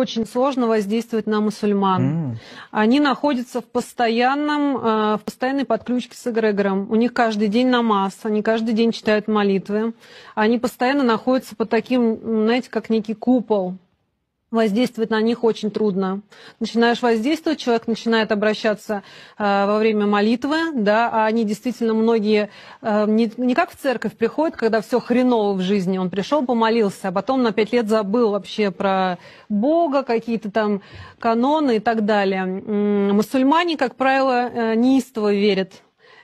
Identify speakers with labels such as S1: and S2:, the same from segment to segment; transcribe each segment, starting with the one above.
S1: очень сложно воздействовать на мусульман. Mm. Они находятся в, постоянном, э, в постоянной подключке с эгрегором. У них каждый день намаз, они каждый день читают молитвы. Они постоянно находятся под таким, знаете, как некий купол воздействовать на них очень трудно. Начинаешь воздействовать, человек начинает обращаться э, во время молитвы, да, а они действительно многие э, не, не как в церковь приходят, когда все хреново в жизни. Он пришел, помолился, а потом на пять лет забыл вообще про Бога, какие-то там каноны и так далее. Мусульмане, как правило, э, неистово верят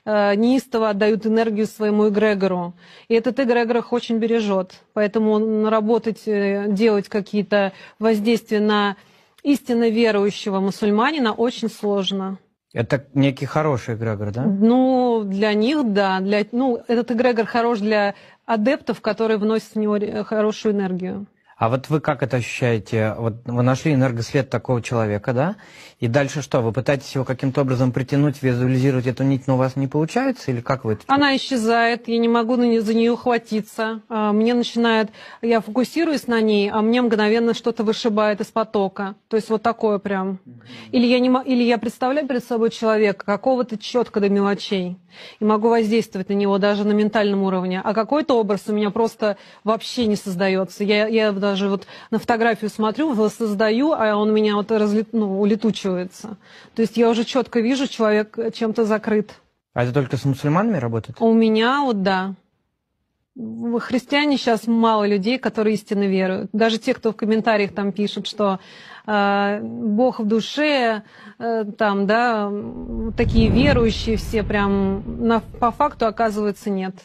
S1: Э, неистово отдают энергию своему эгрегору. И этот эгрегор их очень бережет. Поэтому работать, э, делать какие-то воздействия на истинно верующего мусульманина очень сложно.
S2: Это некий хороший эгрегор, да?
S1: Ну, для них, да. Для, ну, этот эгрегор хорош для адептов, которые вносят в него хорошую энергию.
S2: А вот вы как это ощущаете? Вот вы нашли энергослед такого человека, да? И дальше что? Вы пытаетесь его каким-то образом притянуть, визуализировать эту нить, но у вас не получается? Или как вы это?
S1: Она исчезает, я не могу за нее хватиться. А, мне начинает, я фокусируюсь на ней, а мне мгновенно что-то вышибает из потока. То есть вот такое прям. Или я, не, или я представляю перед собой человека какого-то четко до мелочей и могу воздействовать на него даже на ментальном уровне. А какой-то образ у меня просто вообще не создается. Я, я даже вот на фотографию смотрю, воссоздаю, а он меня вот разлет, ну, улетучивается. То есть я уже четко вижу, человек чем-то закрыт.
S2: А это только с мусульманами работает?
S1: У меня вот да. Христиане сейчас мало людей, которые истинно веруют. Даже те, кто в комментариях там пишут, что э, Бог в душе, э, там, да, такие верующие все прям, на, по факту оказывается нет.